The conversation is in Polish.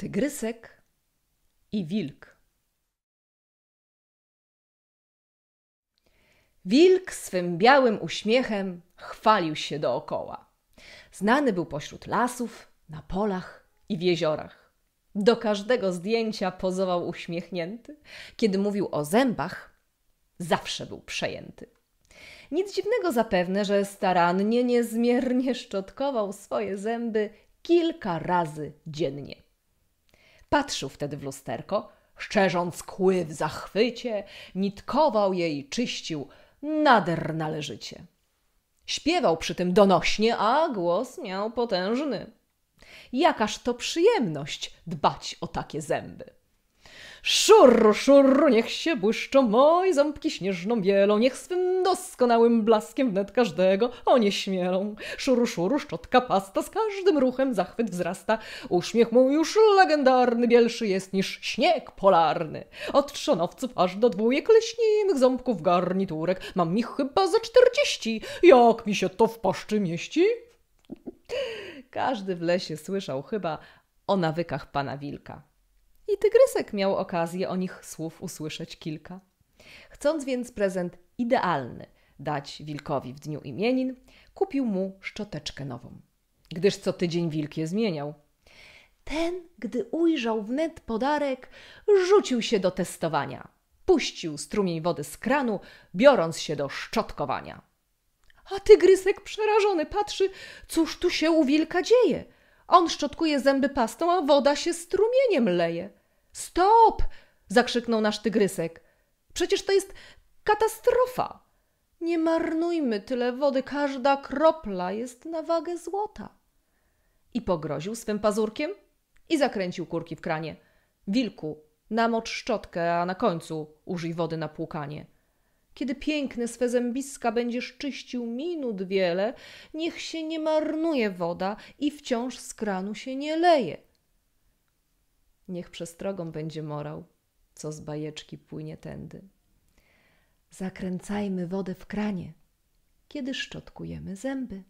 Tygrysek i wilk. Wilk swym białym uśmiechem chwalił się dookoła. Znany był pośród lasów, na polach i w jeziorach. Do każdego zdjęcia pozował uśmiechnięty. Kiedy mówił o zębach, zawsze był przejęty. Nic dziwnego zapewne, że starannie, niezmiernie szczotkował swoje zęby kilka razy dziennie. Patrzył wtedy w lusterko, szczerząc kły w zachwycie, nitkował je i czyścił nader należycie. Śpiewał przy tym donośnie, a głos miał potężny. Jakaż to przyjemność dbać o takie zęby. Szurru, szurru, niech się błyszczą moje ząbki śnieżną bielą, niech swym doskonałym blaskiem wnet każdego oni śmielą. Szurru, szurru, szczotka pasta, z każdym ruchem zachwyt wzrasta. Uśmiech mój już legendarny, bielszy jest niż śnieg polarny. Od trzonowców aż do dwójek leśnimych ząbków garniturek mam ich chyba za czterdzieści. Jak mi się to w paszczy mieści? Każdy w lesie słyszał chyba o nawykach pana wilka i tygrysek miał okazję o nich słów usłyszeć kilka. Chcąc więc prezent idealny dać wilkowi w dniu imienin, kupił mu szczoteczkę nową, gdyż co tydzień wilk je zmieniał. Ten, gdy ujrzał wnet podarek, rzucił się do testowania. Puścił strumień wody z kranu, biorąc się do szczotkowania. A tygrysek przerażony patrzy, cóż tu się u wilka dzieje. On szczotkuje zęby pastą, a woda się strumieniem leje. Stop! zakrzyknął nasz tygrysek. Przecież to jest katastrofa! Nie marnujmy tyle wody, każda kropla jest na wagę złota. I pogroził swym pazurkiem i zakręcił kurki w kranie. Wilku, namocz szczotkę, a na końcu użyj wody na płukanie. Kiedy piękne swe zębiska będziesz czyścił minut wiele, niech się nie marnuje woda i wciąż z kranu się nie leje. Niech przestrogą będzie morał, co z bajeczki płynie tędy. Zakręcajmy wodę w kranie, kiedy szczotkujemy zęby.